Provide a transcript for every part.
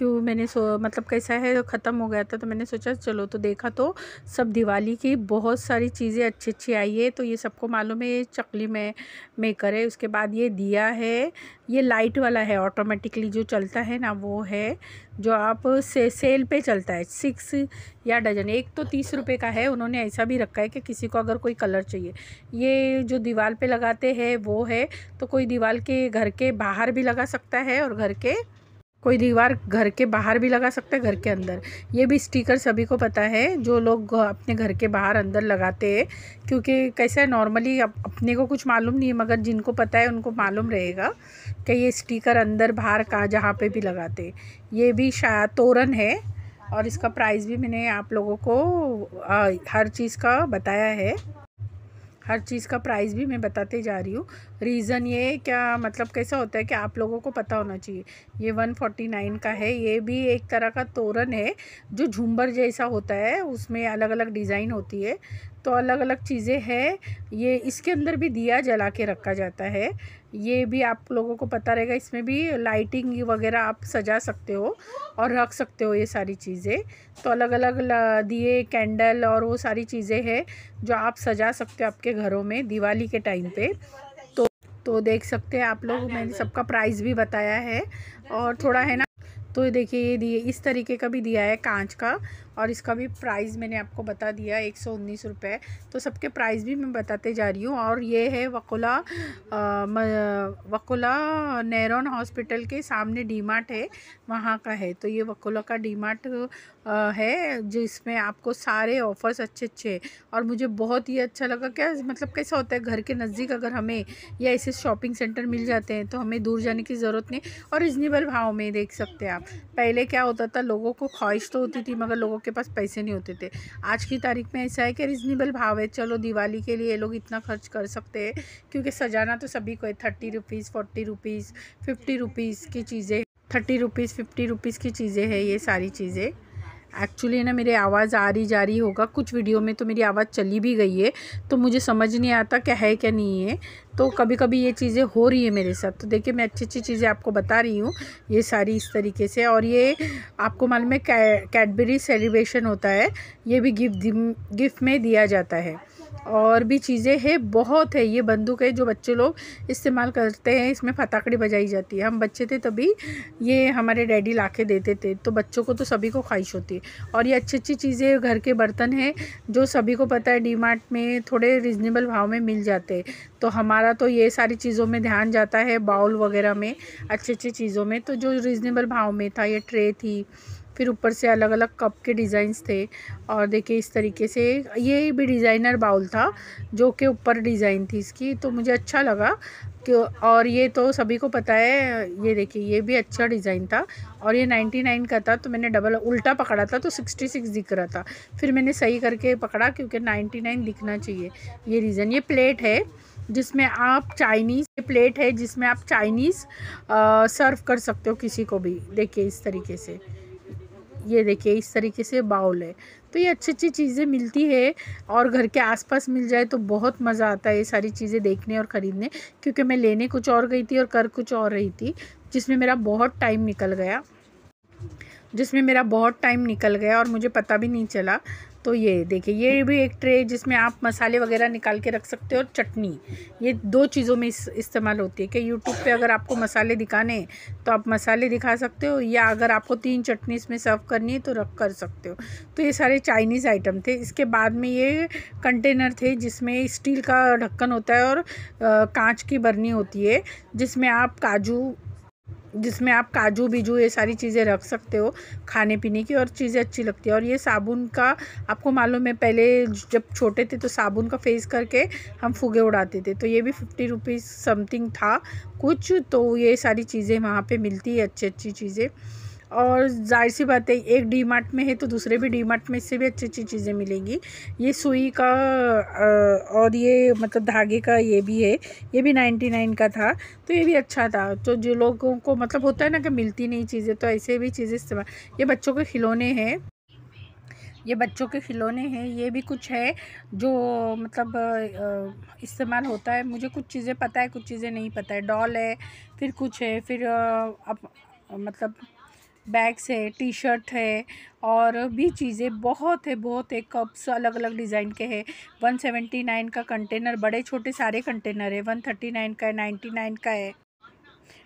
क्यों मैंने सो मतलब कैसा है ख़त्म हो गया था तो मैंने सोचा चलो तो देखा तो सब दिवाली की बहुत सारी चीज़ें अच्छी अच्छी आई है तो ये सबको मालूम है ये चकली में मेकर है उसके बाद ये दिया है ये लाइट वाला है ऑटोमेटिकली जो चलता है ना वो है जो आप से सेल पे चलता है सिक्स या डजन एक तो तीस रुपये का है उन्होंने ऐसा भी रखा है कि किसी को अगर कोई कलर चाहिए ये जो दीवार पर लगाते हैं वो है तो कोई दीवार के घर के बाहर भी लगा सकता है और घर के कोई दीवार घर के बाहर भी लगा सकते हैं घर के अंदर ये भी स्टिकर सभी को पता है जो लोग अपने घर के बाहर अंदर लगाते हैं क्योंकि कैसा है नॉर्मली अपने को कुछ मालूम नहीं है मगर जिनको पता है उनको मालूम रहेगा कि ये स्टिकर अंदर बाहर का जहाँ पे भी लगाते ये भी शायद तोरण है और इसका प्राइस भी मैंने आप लोगों को आ, हर चीज़ का बताया है हर चीज़ का प्राइस भी मैं बताते जा रही हूँ रीज़न ये क्या मतलब कैसा होता है कि आप लोगों को पता होना चाहिए ये वन फोर्टी नाइन का है ये भी एक तरह का तोरण है जो झूमर जैसा होता है उसमें अलग अलग डिज़ाइन होती है तो अलग अलग चीज़ें हैं ये इसके अंदर भी दिया जला के रखा जाता है ये भी आप लोगों को पता रहेगा इसमें भी लाइटिंग वगैरह आप सजा सकते हो और रख सकते हो ये सारी चीज़ें तो अलग अलग दिए कैंडल और वो सारी चीज़ें हैं जो आप सजा सकते हो आपके घरों में दिवाली के टाइम पे तो देख सकते हैं आप लोग मैंने सबका प्राइस भी बताया है और थोड़ा है ना तो देखिए ये दिए इस तरीके का भी दिया है कांच का और इसका भी प्राइस मैंने आपको बता दिया एक सौ उन्नीस रुपये तो सबके प्राइस भी मैं बताते जा रही हूँ और ये है वकुला वकुला नेहरौन हॉस्पिटल के सामने डी मार्ट है वहाँ का है तो ये वकुला का डी मार्ट है जिसमें आपको सारे ऑफ़र्स अच्छे अच्छे और मुझे बहुत ही अच्छा लगा क्या मतलब कैसा होता है घर के नज़दीक अगर हमें या ऐसे शॉपिंग सेंटर मिल जाते हैं तो हमें दूर जाने की ज़रूरत नहीं और रिजनेबल भाव में देख सकते हैं आप पहले क्या होता था लोगों को ख्वाहिश तो होती थी मगर लोगों के पास पैसे नहीं होते थे आज की तारीख में ऐसा है कि रिजनेबल भाव है चलो दिवाली के लिए ये लोग इतना खर्च कर सकते हैं क्योंकि सजाना तो सभी को है thirty rupees forty rupees fifty rupees की चीज़ें थर्टी रुपीज़ फिफ्टी रुपीज़ की चीज़ें है ये सारी चीज़ें एक्चुअली ना मेरी आवाज़ आ रही जा रही होगा कुछ वीडियो में तो मेरी आवाज़ चली भी गई है तो मुझे समझ नहीं आता क्या है क्या नहीं है तो कभी कभी ये चीज़ें हो रही है मेरे साथ तो देखिए मैं अच्छी अच्छी चीज़ें आपको बता रही हूँ ये सारी इस तरीके से और ये आपको मालूम है कैडबरी सेलिब्रेशन होता है ये भी गिफ्ट गिफ्ट में दिया जाता है और भी चीज़ें है बहुत है ये बंदूक है जो बच्चे लोग इस्तेमाल करते हैं इसमें फटाकड़ी बजाई जाती है हम बच्चे थे तभी ये हमारे डैडी ला के देते थे तो बच्चों को तो सभी को ख्वाहिश होती है और ये अच्छी अच्छी चीज़ें घर के बर्तन हैं जो सभी को पता है डी में थोड़े रिजनेबल भाव में मिल जाते हैं तो हमारा तो ये सारी चीज़ों में ध्यान जाता है बाउल वगैरह में अच्छी अच्छी चीज़ों में तो जो रिजनेबल भाव में था ये ट्रे थी फिर ऊपर से अलग अलग कप के डिज़ाइंस थे और देखिए इस तरीके से ये भी डिज़ाइनर बाउल था जो कि ऊपर डिज़ाइन थी इसकी तो मुझे अच्छा लगा क्यों और ये तो सभी को पता है ये देखिए ये भी अच्छा डिज़ाइन था और ये नाइन्टी नाइन का था तो मैंने डबल उल्टा पकड़ा था तो सिक्सटी सिक्स दिख रहा था फिर मैंने सही करके पकड़ा क्योंकि नाइन्टी नाइन दिखना चाहिए ये रीज़न ये प्लेट है जिसमें आप चाइनीज़ ये प्लेट है जिसमें आप चाइनीज़ सर्व कर सकते हो किसी को भी देखिए इस तरीके से ये देखिए इस तरीके से बाउल है तो ये अच्छी अच्छी चीज़ें मिलती है और घर के आसपास मिल जाए तो बहुत मज़ा आता है ये सारी चीज़ें देखने और ख़रीदने क्योंकि मैं लेने कुछ और गई थी और कर कुछ और रही थी जिसमें मेरा बहुत टाइम निकल गया जिसमें मेरा बहुत टाइम निकल गया और मुझे पता भी नहीं चला तो ये देखिए ये भी एक ट्रे जिसमें आप मसाले वगैरह निकाल के रख सकते हो और चटनी ये दो चीज़ों में इस, इस्तेमाल होती है कि यूट्यूब पे अगर आपको मसाले दिखाने तो आप मसाले दिखा सकते हो या अगर आपको तीन चटनी इसमें सर्व करनी है तो रख कर सकते हो तो ये सारे चाइनीज़ आइटम थे इसके बाद में ये कंटेनर थे जिसमें स्टील का ढक्कन होता है और कांच की बरनी होती है जिसमें आप काजू जिसमें आप काजू बीजू ये सारी चीज़ें रख सकते हो खाने पीने की और चीज़ें अच्छी लगती है और ये साबुन का आपको मालूम है पहले जब छोटे थे तो साबुन का फेस करके हम फुगे उड़ाते थे तो ये भी फिफ्टी रुपीज़ समथिंग था कुछ तो ये सारी चीज़ें वहाँ पे मिलती है अच्छी अच्छी चीज़ें और जाहिर सी बात है एक डी मार्ट में है तो दूसरे भी डी मार्ट में इससे भी अच्छी अच्छी चीज़ें मिलेंगी ये सुई का और ये मतलब धागे का ये भी है ये भी नाइन्टी नाइन का था तो ये भी अच्छा था तो जो लोगों को मतलब होता है ना कि मिलती नहीं चीज़ें तो ऐसे भी चीज़ें इस्तेमाल ये बच्चों के खिलौने हैं ये बच्चों के खिलौने हैं ये भी कुछ है जो मतलब इस्तेमाल होता है मुझे कुछ चीज़ें पता है कुछ चीज़ें नहीं पता है डॉल है फिर कुछ है फिर अप, मतलब बैग्स है टी शर्ट है और भी चीज़ें बहुत है बहुत है कप्स अलग अलग डिज़ाइन के हैं 179 का कंटेनर बड़े छोटे सारे कंटेनर है 139 का है 99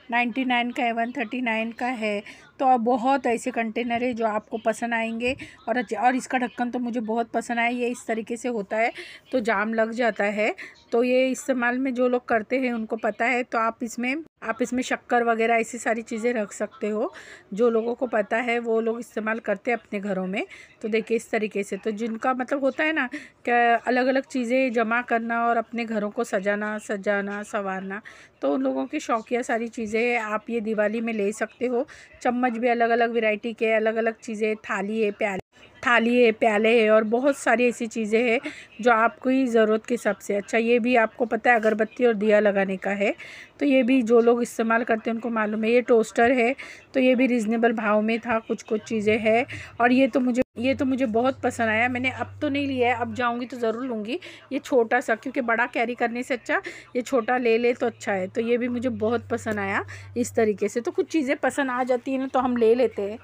का है 99 का है 139 का है तो बहुत ऐसे कंटेनर है जो आपको पसंद आएंगे और और इसका ढक्कन तो मुझे बहुत पसंद आया ये इस तरीके से होता है तो जाम लग जाता है तो ये इस्तेमाल में जो लोग करते हैं उनको पता है तो आप इसमें आप इसमें शक्कर वगैरह ऐसी सारी चीज़ें रख सकते हो जो लोगों को पता है वो लोग इस्तेमाल करते हैं अपने घरों में तो देखिए इस तरीके से तो जिनका मतलब होता है ना क्या अलग अलग चीज़ें जमा करना और अपने घरों को सजाना सजाना संवारना तो उन लोगों की शौकिया सारी चीज़ें आप ये दिवाली में ले सकते हो चम्मच भी अलग अलग वेराइटी के अलग अलग चीज़ें थाली है प्याले थाली है प्याले है और बहुत सारी ऐसी चीज़ें हैं जो आपकी ज़रूरत के हिसाब से अच्छा ये भी आपको पता है अगरबत्ती और दिया लगाने का है तो ये भी जो लोग इस्तेमाल करते हैं उनको मालूम है ये टोस्टर है तो ये भी रिजनेबल भाव में था कुछ कुछ चीज़ें हैं और ये तो मुझे ये तो मुझे बहुत पसंद आया मैंने अब तो नहीं लिया है अब जाऊँगी तो ज़रूर लूँगी ये छोटा सा क्योंकि बड़ा कैरी करने से अच्छा ये छोटा ले ले तो अच्छा है तो ये भी मुझे बहुत पसंद आया इस तरीके से तो कुछ चीज़ें पसंद आ जाती हैं ना तो हम ले लेते हैं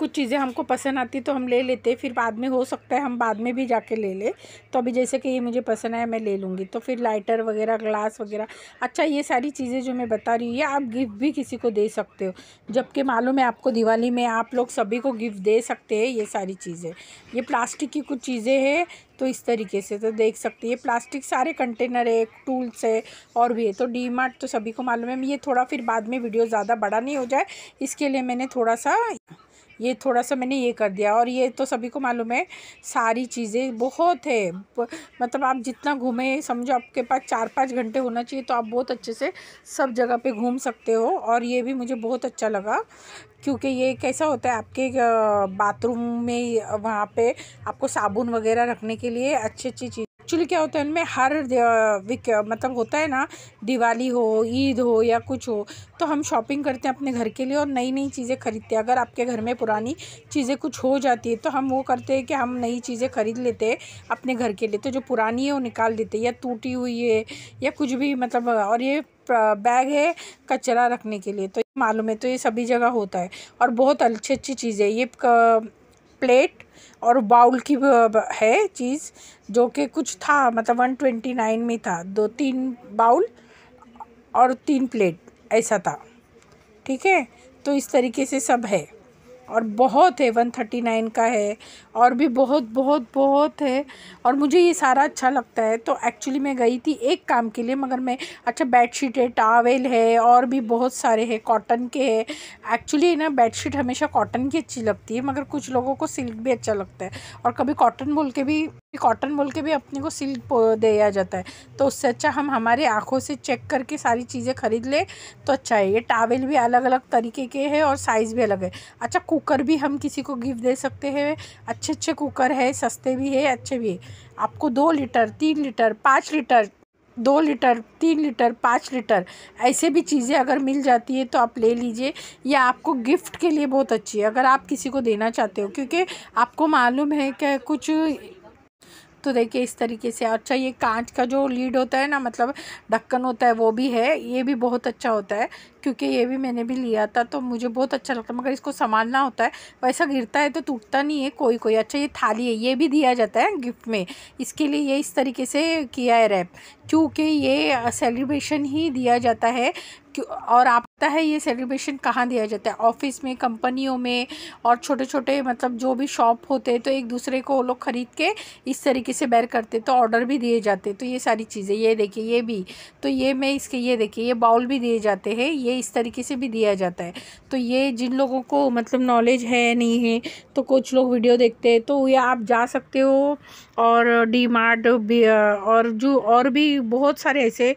कुछ चीज़ें हमको पसंद आती तो हम ले लेते फिर बाद में हो सकता है हम बाद में भी जाके ले ले तो अभी जैसे कि ये मुझे पसंद आया मैं ले लूँगी तो फिर लाइटर वगैरह ग्लास वगैरह अच्छा ये सारी चीज़ें जो मैं बता रही हूँ ये आप गिफ्ट भी किसी को दे सकते हो जबकि मालूम है आपको दिवाली में आप लोग सभी को गिफ्ट दे सकते हैं ये सारी चीज़ें ये प्लास्टिक की कुछ चीज़ें हैं तो इस तरीके से तो देख सकते हैं प्लास्टिक सारे कंटेनर है टूल्स है और भी है तो डी मार्ट तो सभी को मालूम है ये थोड़ा फिर बाद में वीडियो ज़्यादा बड़ा नहीं हो जाए इसके लिए मैंने थोड़ा सा ये थोड़ा सा मैंने ये कर दिया और ये तो सभी को मालूम है सारी चीज़ें बहुत है मतलब आप जितना घूमें समझो आपके पास चार पाँच घंटे होना चाहिए तो आप बहुत अच्छे से सब जगह पे घूम सकते हो और ये भी मुझे बहुत अच्छा लगा क्योंकि ये कैसा होता है आपके बाथरूम में वहाँ पे आपको साबुन वगैरह रखने के लिए अच्छी अच्छी चीज़ एक्चुअली क्या होता है उनमें हर वीक मतलब होता है ना दिवाली हो ईद हो या कुछ हो तो हम शॉपिंग करते हैं अपने घर के लिए और नई नई चीज़ें खरीदते हैं अगर आपके घर में पुरानी चीज़ें कुछ हो जाती है तो हम वो करते हैं कि हम नई चीज़ें खरीद लेते हैं अपने घर के लिए तो जो पुरानी है वो निकाल देते या टूटी हुई है या कुछ भी मतलब और ये बैग है कचरा रखने के लिए तो मालूम है तो ये सभी जगह होता है और बहुत अच्छी अच्छी चीज़ें ये प्लेट और बाउल की है चीज़ जो कि कुछ था मतलब वन ट्वेंटी नाइन में था दो तीन बाउल और तीन प्लेट ऐसा था ठीक है तो इस तरीके से सब है और बहुत है वन थर्टी नाइन का है और भी बहुत बहुत बहुत है और मुझे ये सारा अच्छा लगता है तो एक्चुअली मैं गई थी एक काम के लिए मगर मैं अच्छा बेडशीट है टावेल है और भी बहुत सारे है कॉटन के है एक्चुअली ना बेडशीट हमेशा कॉटन की अच्छी लगती है मगर कुछ लोगों को सिल्क भी अच्छा लगता है और कभी कॉटन बोल के भी कॉटन बोल के भी अपने को सिल्क दिया जाता है तो उससे अच्छा हम हमारे आँखों से चेक करके सारी चीज़ें खरीद लें तो अच्छा है ये टावेल भी अलग अलग तरीके के है और साइज़ भी अलग है अच्छा कुकर भी हम किसी को गिफ्ट दे सकते हैं अच्छे अच्छे कुकर है सस्ते भी है अच्छे भी है आपको दो लीटर तीन लीटर पाँच लीटर दो लीटर तीन लीटर पाँच लीटर ऐसे भी चीज़ें अगर मिल जाती है तो आप ले लीजिए या आपको गिफ्ट के लिए बहुत अच्छी है अगर आप किसी को देना चाहते हो क्योंकि आपको मालूम है कि कुछ तो देखिए इस तरीके से अच्छा ये कांच का जो लीड होता है ना मतलब ढक्कन होता है वो भी है ये भी बहुत अच्छा होता है क्योंकि ये भी मैंने भी लिया था तो मुझे बहुत अच्छा लगता है मगर इसको संभालना होता है वैसा गिरता है तो टूटता नहीं है कोई कोई अच्छा ये थाली है ये भी दिया जाता है गिफ्ट में इसके लिए ये इस तरीके से किया है रैप क्योंकि ये सेलिब्रेशन ही दिया जाता है और आपता है ये सेलिब्रेशन कहाँ दिया जाता है ऑफिस में कंपनियों में और छोटे छोटे मतलब जो भी शॉप होते हैं तो एक दूसरे को वो लोग ख़रीद के इस तरीके से बैर करते तो ऑर्डर भी दिए जाते तो ये सारी चीज़ें ये देखिए ये भी तो ये मैं इसके ये देखिए ये बाउल भी दिए जाते हैं ये ये इस तरीके से भी दिया जाता है तो ये जिन लोगों को मतलब नॉलेज है नहीं है तो कुछ लोग वीडियो देखते हैं तो ये आप जा सकते हो और डी मार्ट और जो और भी बहुत सारे ऐसे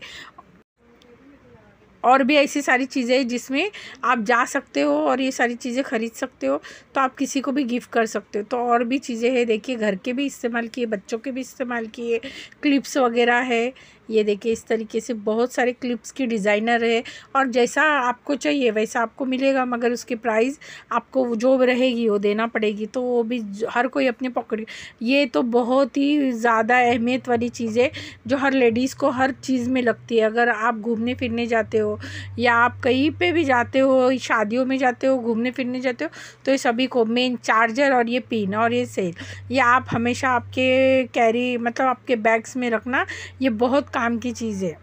और भी ऐसी सारी चीज़ें जिसमें आप जा सकते हो और ये सारी चीज़ें खरीद सकते हो तो आप किसी को भी गिफ्ट कर सकते हो तो और भी चीज़ें हैं देखिए घर के भी इस्तेमाल किए बच्चों के भी इस्तेमाल किए क्लिप्स वगैरह है ये देखिए इस तरीके से बहुत सारे क्लिप्स की डिज़ाइनर है और जैसा आपको चाहिए वैसा आपको मिलेगा मगर उसकी प्राइस आपको जो रहेगी वो देना पड़ेगी तो वो भी हर कोई अपने पॉकेट ये तो बहुत ही ज़्यादा अहमियत वाली चीज़ है जो हर लेडीज़ को हर चीज़ में लगती है अगर आप घूमने फिरने जाते हो या आप कहीं पर भी जाते हो शादियों में जाते हो घूमने फिरने जाते हो तो ये सभी को मेन चार्जर और ये पिन और ये सेल ये आप हमेशा आपके कैरी मतलब आपके बैग्स में रखना ये बहुत काम की चीज़ है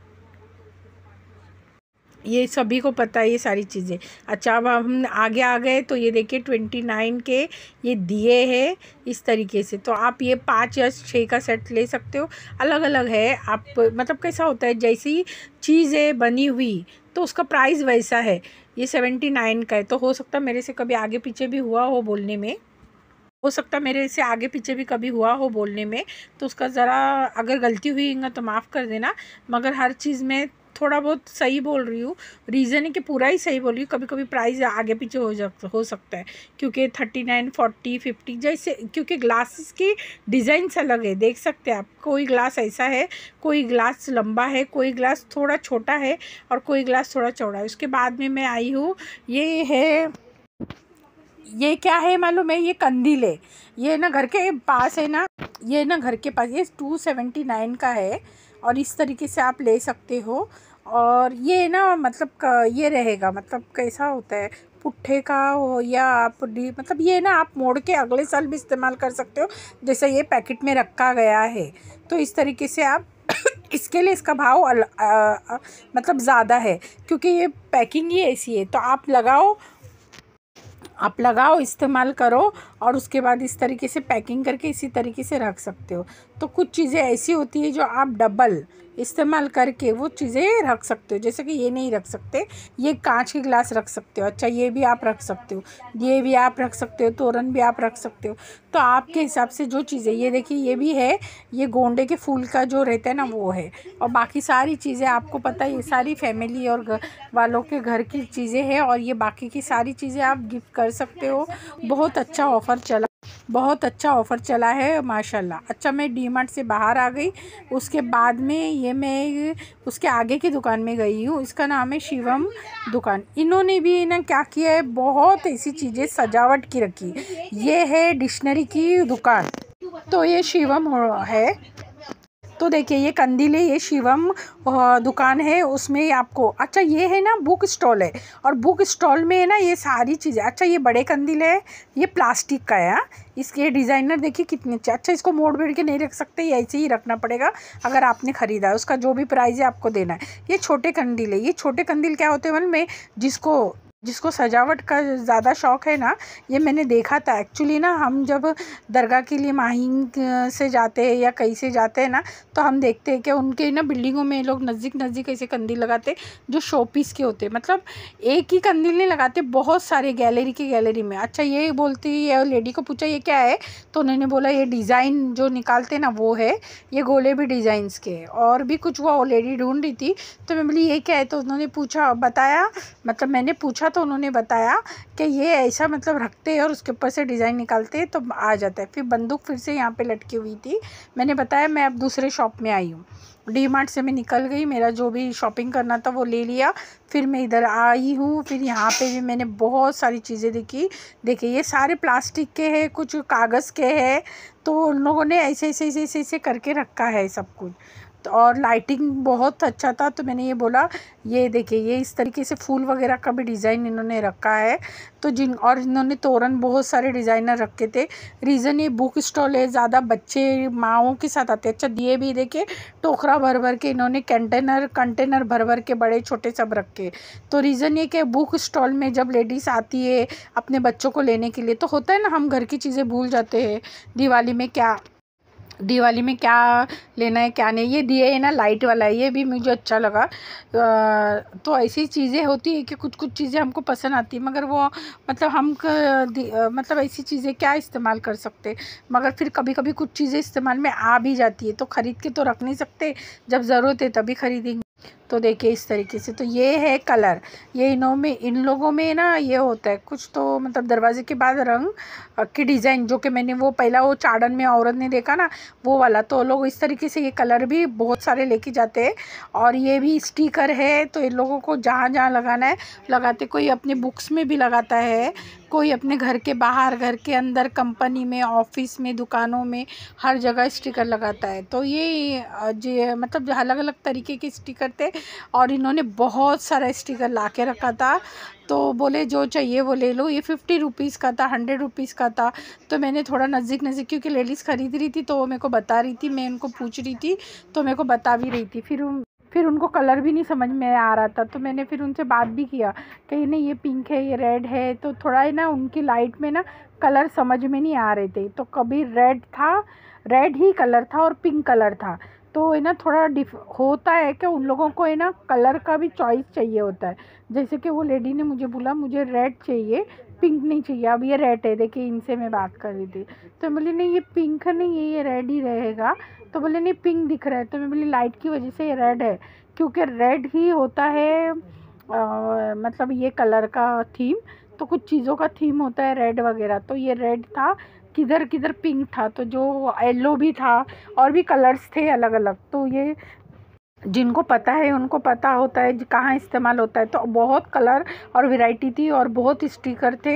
ये सभी को पता है ये सारी चीज़ें अच्छा अब हम आगे आ गए तो ये देखिए ट्वेंटी नाइन के ये दिए हैं इस तरीके से तो आप ये पाँच या छः का सेट ले सकते हो अलग अलग है आप मतलब कैसा होता है जैसी चीज़ें बनी हुई तो उसका प्राइस वैसा है ये सेवेंटी नाइन का है तो हो सकता है मेरे से कभी आगे पीछे भी हुआ हो बोलने में हो सकता मेरे से आगे पीछे भी कभी हुआ हो बोलने में तो उसका ज़रा अगर गलती हुई ना तो माफ़ कर देना मगर हर चीज़ में थोड़ा बहुत सही बोल रही हूँ रीज़न है कि पूरा ही सही बोल रही हूँ कभी कभी प्राइस आगे पीछे हो जा हो सकता है क्योंकि थर्टी नाइन फोर्टी फिफ्टी जैसे क्योंकि ग्लासेस की डिज़ाइंस अलग है देख सकते हैं आप कोई ग्लास ऐसा है कोई ग्लास लंबा है कोई ग्लास थोड़ा छोटा है और कोई ग्लास थोड़ा चौड़ा है उसके बाद में मैं आई हूँ ये है ये क्या है मालूम है ये कंदील है ये ना घर के पास है ना ये ना घर के पास ये टू सेवेंटी नाइन का है और इस तरीके से आप ले सकते हो और ये ना मतलब ये रहेगा मतलब कैसा होता है पुट्ठे का हो या आप मतलब ये ना आप मोड़ के अगले साल भी इस्तेमाल कर सकते हो जैसे ये पैकेट में रखा गया है तो इस तरीके से आप इसके लिए इसका भाव अल, आ, आ, मतलब ज़्यादा है क्योंकि ये पैकिंग ही ऐसी है तो आप लगाओ आप लगाओ इस्तेमाल करो और उसके बाद इस तरीके से पैकिंग करके इसी तरीके से रख सकते हो तो कुछ चीज़ें ऐसी होती है जो आप डबल इस्तेमाल करके वो चीज़ें रख सकते हो जैसे कि ये नहीं रख सकते ये कांच के गिलास रख सकते हो अच्छा ये भी आप रख सकते हो ये भी आप रख सकते हो तोरण भी आप रख सकते हो तो आपके हिसाब से जो चीज़ें ये देखिए ये भी है ये गोंडे के फूल का जो रहता है ना वो है और बाकी सारी चीज़ें आपको पता है ये सारी फैमिली और वालों के घर की चीज़ें हैं और ये बाकी की सारी चीज़ें आप गिफ्ट कर सकते हो बहुत अच्छा ऑफर ऑफ़र चला बहुत अच्छा ऑफ़र चला है माशाल्लाह अच्छा मैं डी मार्ट से बाहर आ गई उसके बाद में ये मैं उसके आगे की दुकान में गई हूँ इसका नाम है शिवम दुकान इन्होंने भी ना क्या किया है बहुत ऐसी चीज़ें सजावट की रखी ये है डिक्शनरी की दुकान तो ये शिवम है तो देखिए ये कंदिल है ये शिवम दुकान है उसमें आपको अच्छा ये है ना बुक स्टॉल है और बुक स्टॉल में है ना ये सारी चीज़ें अच्छा ये बड़े कंदिल है ये प्लास्टिक का है हाँ, इसके डिज़ाइनर देखिए कितने अच्छे अच्छा इसको मोड़ बेड़ के नहीं रख सकते ये ऐसे ही रखना पड़ेगा अगर आपने ख़रीदा है उसका जो भी प्राइस है आपको देना है ये छोटे कंदील है ये छोटे कंदील क्या होते हैं मतलब मैं जिसको जिसको सजावट का ज़्यादा शौक़ है ना ये मैंने देखा था एक्चुअली ना हम जब दरगाह के लिए माहिंग से जाते हैं या कहीं से जाते हैं ना तो हम देखते हैं कि उनके ना बिल्डिंगों में लोग नज़दीक नज़दीक ऐसे कंदील लगाते जो शो पीस के होते मतलब एक ही कंदील नहीं लगाते बहुत सारे गैलरी की गैलरी में अच्छा ये बोलती है लेडी को पूछा ये क्या है तो उन्होंने बोला ये डिज़ाइन जो निकालते ना वो है ये गोले भी डिज़ाइंस के और भी कुछ वो लेडी ढूँढ रही थी तो मैं बोली ये क्या है तो उन्होंने पूछा बताया मतलब मैंने पूछा तो उन्होंने बताया कि ये ऐसा मतलब रखते हैं और उसके ऊपर से डिज़ाइन निकालते हैं तो आ जाता है फिर बंदूक फिर से यहाँ पे लटकी हुई थी मैंने बताया मैं अब दूसरे शॉप में आई हूँ डी मार्ट से मैं निकल गई मेरा जो भी शॉपिंग करना था वो ले लिया फिर मैं इधर आई हूँ फिर यहाँ पे भी मैंने बहुत सारी चीज़ें देखी देखिए ये सारे प्लास्टिक के हैं कुछ कागज़ के हैं तो उन लोगों ने ऐसे ऐसे ऐसे ऐसे करके रखा है सब कुछ और लाइटिंग बहुत अच्छा था तो मैंने ये बोला ये देखिए ये इस तरीके से फूल वगैरह का भी डिज़ाइन इन्होंने रखा है तो जिन और इन्होंने तोरण बहुत सारे डिज़ाइनर रखे थे रीज़न ये बुक स्टॉल है ज़्यादा बच्चे माओं के साथ आते अच्छा दिए भी देखे टोकरा भर भर के इन्होंने कंटेनर कंटेनर भर भर के बड़े छोटे सब रखे तो रीज़न ये कि बुक स्टॉल में जब लेडीज़ आती है अपने बच्चों को लेने के लिए तो होता है ना हम घर की चीज़ें भूल जाते हैं दिवाली में क्या दिवाली में क्या लेना है क्या नहीं ये दिए है ना लाइट वाला है ये भी मुझे अच्छा लगा तो ऐसी चीज़ें होती है कि कुछ कुछ चीज़ें हमको पसंद आती है मगर वो मतलब हम मतलब ऐसी चीज़ें क्या इस्तेमाल कर सकते मगर फिर कभी कभी कुछ चीज़ें इस्तेमाल में आ भी जाती है तो ख़रीद के तो रख नहीं सकते जब ज़रूरत है तभी ख़रीदेंगे तो देखिए इस तरीके से तो ये है कलर ये इनों में इन लोगों में ना ये होता है कुछ तो मतलब दरवाजे के बाद रंग की डिज़ाइन जो कि मैंने वो पहला वो चाड़न में औरत ने देखा ना वो वाला तो लोग इस तरीके से ये कलर भी बहुत सारे लेके जाते हैं और ये भी स्टिकर है तो इन लोगों को जहाँ जहाँ लगाना है लगाते कोई अपने बुक्स में भी लगाता है कोई अपने घर के बाहर घर के अंदर कंपनी में ऑफिस में दुकानों में हर जगह स्टिकर लगाता है तो ये जे मतलब अलग अलग तरीके के स्टिकर थे और इन्होंने बहुत सारा स्टिकर ला के रखा था तो बोले जो चाहिए वो ले लो ये फिफ्टी रुपीज़ का था हंड्रेड रुपीज़ का था तो मैंने थोड़ा नज़दीक नज़दीक क्योंकि लेडीज़ ख़रीद रही थी तो वो मेरे को बता रही थी मैं उनको पूछ रही थी तो मेरे को बता भी रही थी फिर फिर उनको कलर भी नहीं समझ में आ रहा था तो मैंने फिर उनसे बात भी किया कि नहीं ये पिंक है ये रेड है तो थोड़ा है ना उनकी लाइट में ना कलर समझ में नहीं आ रहे थे तो कभी रेड था रेड ही कलर था और पिंक कलर था तो है ना थोड़ा डिफ होता है कि उन लोगों को है ना कलर का भी चॉइस चाहिए होता है जैसे कि वो लेडी ने मुझे बोला मुझे रेड चाहिए पिंक नहीं चाहिए अब ये रेड है देखिए इनसे मैं बात कर रही थी तो बोले नहीं ये पिंक नहीं है ये रेड ही रहेगा तो बोले नहीं पिंक दिख रहा है तो मैं बोली लाइट की वजह से ये रेड है क्योंकि रेड ही होता है आ, मतलब ये कलर का थीम तो कुछ चीज़ों का थीम होता है रेड वगैरह तो ये रेड था किधर किधर पिंक था तो जो येलो भी था और भी कलर्स थे अलग अलग तो ये जिनको पता है उनको पता होता है कहाँ इस्तेमाल होता है तो बहुत कलर और वैरायटी थी और बहुत स्टिकर थे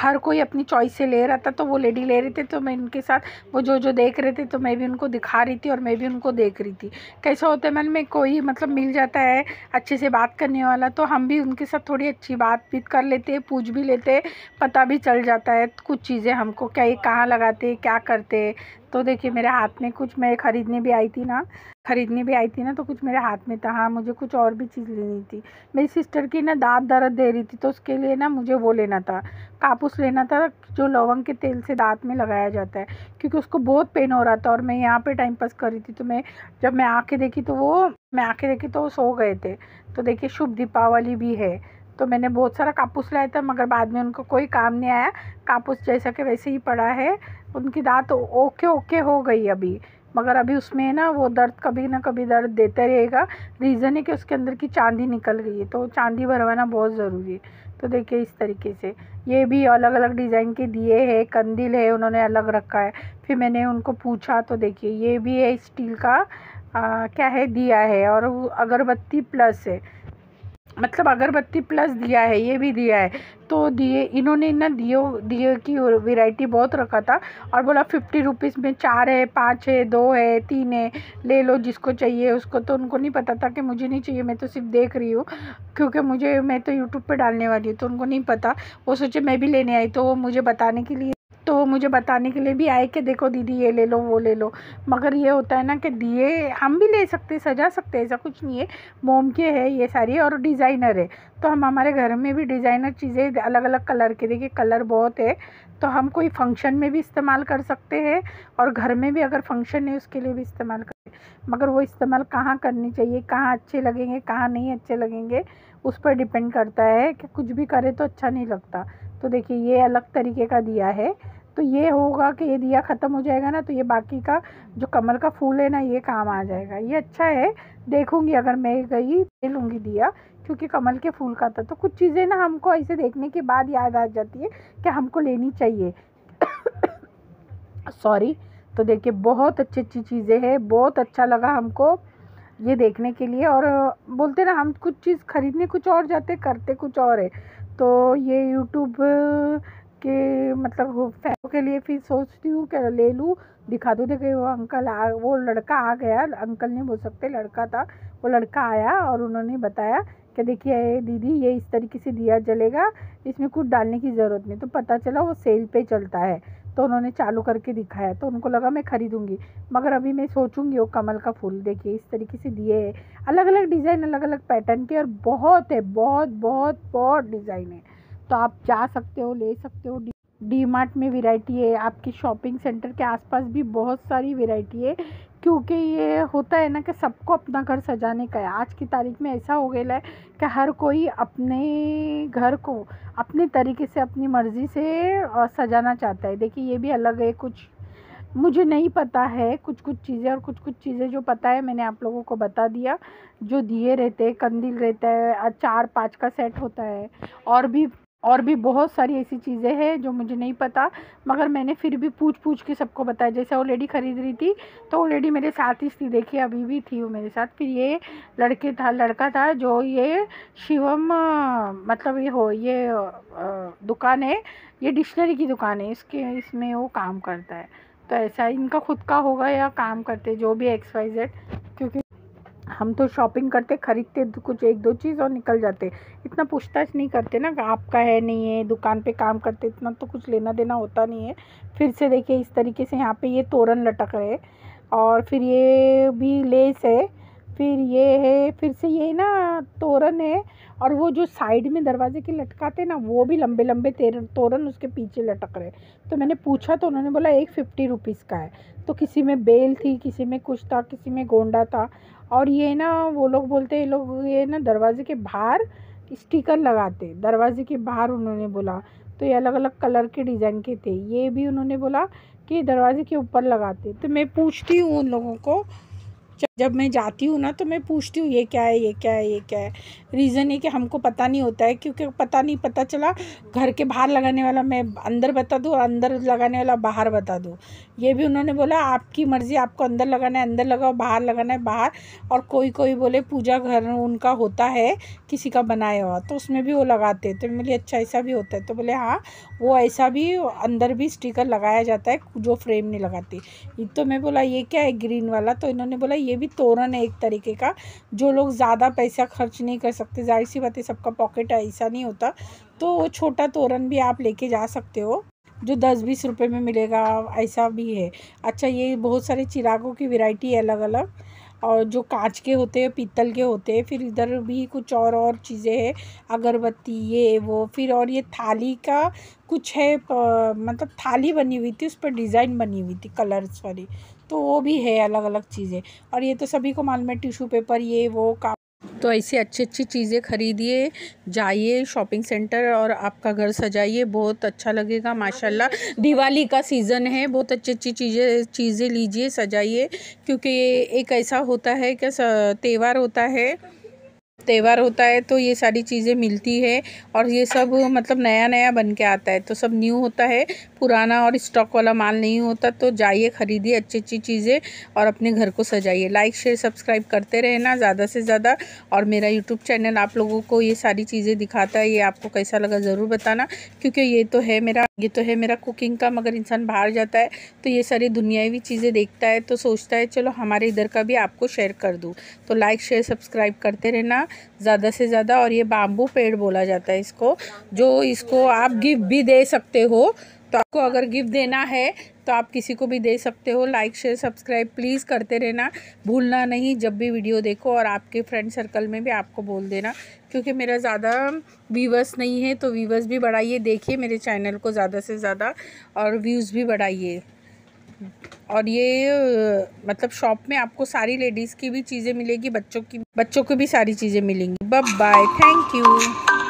हर कोई अपनी चॉइस से ले रहा था तो वो लेडी ले रहे थे तो मैं उनके साथ वो जो जो देख रहे थे तो मैं भी उनको दिखा रही थी और मैं भी उनको देख रही थी कैसा होता है मन में कोई मतलब मिल जाता है अच्छे से बात करने वाला तो हम भी उनके साथ थोड़ी अच्छी बात भी कर लेते हैं पूछ भी लेते पता भी चल जाता है कुछ चीज़ें हमको क्या ये कहाँ लगाते क्या करते तो देखिए मेरे हाथ में कुछ मैं ख़रीदने भी आई थी ना ख़रीदने भी आई थी ना तो कुछ मेरे हाथ में था हाँ मुझे कुछ और भी चीज़ लेनी थी मेरी सिस्टर की ना दांत दर्द दे रही थी तो उसके लिए ना मुझे वो लेना था कापूस लेना था जो लवंग के तेल से दांत में लगाया जाता है क्योंकि उसको बहुत पेन हो रहा था और मैं यहाँ पर टाइम पास कर रही थी तो मैं जब मैं आँखें देखी तो वो मैं आँखें देखी तो वो सो गए थे तो देखिए शुभ दीपावली भी है तो मैंने बहुत सारा कापूस लाया था मगर बाद में उनको कोई काम नहीं आया कापूस जैसा कि वैसे ही पड़ा है उनकी दांत ओके ओके हो गई अभी मगर अभी उसमें ना वो दर्द कभी ना कभी दर्द देते रहेगा रीज़न है कि उसके अंदर की चांदी निकल गई है तो चांदी भरवाना बहुत ज़रूरी है तो देखिए इस तरीके से ये भी अलग अलग डिज़ाइन के दिए हैं कंदिल है उन्होंने अलग रखा है फिर मैंने उनको पूछा तो देखिए ये भी है स्टील का आ, क्या है दिया है और अगरबत्ती प्लस है मतलब अगरबत्ती प्लस दिया है ये भी दिया है तो दिए इन्होंने ना दियो दिए की वैरायटी बहुत रखा था और बोला फिफ्टी रुपीज़ में चार है पाँच है दो है तीन है ले लो जिसको चाहिए उसको तो उनको नहीं पता था कि मुझे नहीं चाहिए मैं तो सिर्फ देख रही हूँ क्योंकि मुझे मैं तो यूट्यूब पर डालने वाली हूँ तो उनको नहीं पता वो सोचे मैं भी लेने आई तो वो मुझे बताने के लिए तो मुझे बताने के लिए भी आए कि देखो दीदी ये ले लो वो ले लो मगर ये होता है ना कि दिए हम भी ले सकते सजा सकते ऐसा कुछ नहीं है मोम के है ये सारी और डिज़ाइनर है तो हम हमारे घर में भी डिज़ाइनर चीज़ें अलग अलग कलर के देखिए कलर बहुत है तो हम कोई फंक्शन में भी इस्तेमाल कर सकते हैं और घर में भी अगर फंक्शन है उसके लिए भी इस्तेमाल करें मगर वो इस्तेमाल कहाँ करनी चाहिए कहाँ अच्छे लगेंगे कहाँ नहीं अच्छे लगेंगे उस पर डिपेंड करता है कि कुछ भी करे तो अच्छा नहीं लगता तो देखिए ये अलग तरीके का दिया है तो ये होगा कि ये दिया ख़त्म हो जाएगा ना तो ये बाकी का जो कमल का फूल है ना ये काम आ जाएगा ये अच्छा है देखूंगी अगर मैं गई ले लूँगी दिया क्योंकि कमल के फूल का था तो कुछ चीज़ें ना हमको ऐसे देखने के बाद याद आ जाती है कि हमको लेनी चाहिए सॉरी तो देखिए बहुत अच्छी अच्छी चीज़ें हैं बहुत अच्छा लगा हमको ये देखने के लिए और बोलते ना हम कुछ चीज़ ख़रीदने कुछ और जाते करते कुछ और है तो ये यूट्यूब के मतलब फैरों के लिए फिर सोचती हूँ कि ले लूँ दिखा दूँ देखे वो अंकल आ वो लड़का आ गया अंकल नहीं बोल सकते लड़का था वो लड़का आया और उन्होंने बताया कि देखिए दीदी ये इस तरीके से दिया जलेगा इसमें कुछ डालने की ज़रूरत नहीं तो पता चला वो सेल पे चलता है तो उन्होंने चालू करके दिखाया तो उनको लगा मैं ख़रीदूँगी मगर अभी मैं सोचूंगी वो कमल का फूल देखिए इस तरीके से दिए है अलग अलग डिज़ाइन अलग अलग पैटर्न के और बहुत है बहुत बहुत बहुत डिज़ाइन है तो आप जा सकते हो ले सकते हो डी मार्ट में वेराइटी है आपके शॉपिंग सेंटर के आसपास भी बहुत सारी वेराइटी है क्योंकि ये होता है ना कि सबको अपना घर सजाने का है आज की तारीख में ऐसा हो गया है कि हर कोई अपने घर को अपने तरीके से अपनी मर्ज़ी से सजाना चाहता है देखिए ये भी अलग है कुछ मुझे नहीं पता है कुछ कुछ चीज़ें और कुछ कुछ चीज़ें जो पता है मैंने आप लोगों को बता दिया जो दिए रहते हैं कंदिल रहता है चार पाँच का सेट होता है और भी और भी बहुत सारी ऐसी चीज़ें हैं जो मुझे नहीं पता मगर मैंने फिर भी पूछ पूछ के सबको बताया जैसे वो लेडी ख़रीद रही थी तो वो लेडी मेरे साथ ही थी देखिए अभी भी थी वो मेरे साथ फिर ये लड़के था लड़का था जो ये शिवम मतलब ये हो ये दुकान है ये डिक्शनरी की दुकान है इसके इसमें वो काम करता है तो ऐसा इनका खुद का होगा या काम करते जो भी एक्स वाई जेड क्योंकि हम तो शॉपिंग करते ख़रीदते कुछ एक दो चीज़ और निकल जाते इतना पूछताछ नहीं करते ना आपका है नहीं है दुकान पे काम करते इतना तो कुछ लेना देना होता नहीं है फिर से देखिए इस तरीके से यहाँ पे ये तोरण लटक रहे और फिर ये भी लेस है फिर ये है फिर से ये ना तोरण है और वो जो साइड में दरवाजे के लटकाते ना वो भी लंबे लंबे तोरण उसके पीछे लटक रहे तो मैंने पूछा तो उन्होंने बोला एक फिफ्टी रुपीज़ का है तो किसी में बेल थी किसी में कुछ था किसी में गोंडा था और ये ना वो लोग बोलते ये लोग ये ना दरवाजे के बाहर स्टिकर लगाते दरवाजे के बाहर उन्होंने बोला तो ये अलग अलग कलर के डिज़ाइन के थे ये भी उन्होंने बोला कि दरवाजे के ऊपर लगाते तो मैं पूछती हूँ उन लोगों को जब मैं जाती हूँ ना तो मैं पूछती हूँ ये क्या है ये क्या है ये क्या है रीज़न ये कि हमको पता नहीं होता है क्योंकि पता नहीं पता चला घर के बाहर लगाने वाला मैं अंदर बता दूँ और अंदर लगाने वाला बाहर बता दूँ ये भी उन्होंने बोला आपकी मर्ज़ी आपको अंदर लगाना है अंदर लगाओ बाहर लगाना है बाहर और कोई कोई बोले पूजा घर उनका होता है किसी का बनाया हुआ तो उसमें भी वो लगाते हैं तो लिए अच्छा ऐसा भी होता है तो बोले हाँ वो ऐसा भी अंदर भी स्टिकर लगाया जाता है जो फ्रेम नहीं लगाती तो मैं बोला ये क्या है ग्रीन वाला तो इन्होंने बोला ये भी तोरण है एक तरीके का जो लोग ज़्यादा पैसा खर्च नहीं कर सकते जाहिर सी बात है सबका पॉकेट ऐसा नहीं होता तो वो छोटा तोरण भी आप लेके जा सकते हो जो दस बीस रुपए में मिलेगा ऐसा भी है अच्छा ये बहुत सारे चिरागों की वैरायटी है अलग अलग और जो कांच के होते हैं पीतल के होते हैं फिर इधर भी कुछ और और चीज़ें हैं अगरबत्ती ये वो फिर और ये थाली का कुछ है मतलब थाली बनी हुई थी उस पर डिज़ाइन बनी हुई थी कलर्स वाली तो वो भी है अलग अलग चीज़ें और ये तो सभी को मालूम है टिशू पेपर ये वो का तो ऐसी अच्छी अच्छी चीज़ें खरीदिए जाइए शॉपिंग सेंटर और आपका घर सजाइए बहुत अच्छा लगेगा माशाल्लाह दिवाली का सीज़न है बहुत अच्छी अच्छी चीज़ें चीज़ें लीजिए सजाइए क्योंकि एक ऐसा होता है कि त्यौहार होता है त्यौहार होता है तो ये सारी चीज़ें मिलती है और ये सब मतलब नया नया बन के आता है तो सब न्यू होता है पुराना और स्टॉक वाला माल नहीं होता तो जाइए ख़रीदिए अच्छी अच्छी चीज़ें और अपने घर को सजाइए लाइक शेयर सब्सक्राइब करते रहना ज़्यादा से ज़्यादा और मेरा यूट्यूब चैनल आप लोगों को ये सारी चीज़ें दिखाता है ये आपको कैसा लगा ज़रूर बताना क्योंकि ये तो है मेरा ये तो है मेरा कुकिंग का मगर इंसान बाहर जाता है तो ये सारी दुनियावी चीज़ें देखता है तो सोचता है चलो हमारे इधर का भी आपको शेयर कर दूँ तो लाइक शेयर सब्सक्राइब करते रहना ज़्यादा से ज़्यादा और ये बाम्बू पेड़ बोला जाता है इसको जो इसको आप गिफ्ट भी दे सकते हो तो आपको अगर गिफ्ट देना है तो आप किसी को भी दे सकते हो लाइक शेयर सब्सक्राइब प्लीज़ करते रहना भूलना नहीं जब भी वीडियो देखो और आपके फ्रेंड सर्कल में भी आपको बोल देना क्योंकि मेरा ज़्यादा व्यूवर्स नहीं है तो व्यूवर्स भी बढ़ाइए देखिए मेरे चैनल को ज़्यादा से ज़्यादा और व्यूज़ भी बढ़ाइए और ये मतलब शॉप में आपको सारी लेडीज़ की भी चीज़ें मिलेगी बच्चों की बच्चों को भी सारी चीज़ें मिलेंगी बब बाय थैंक यू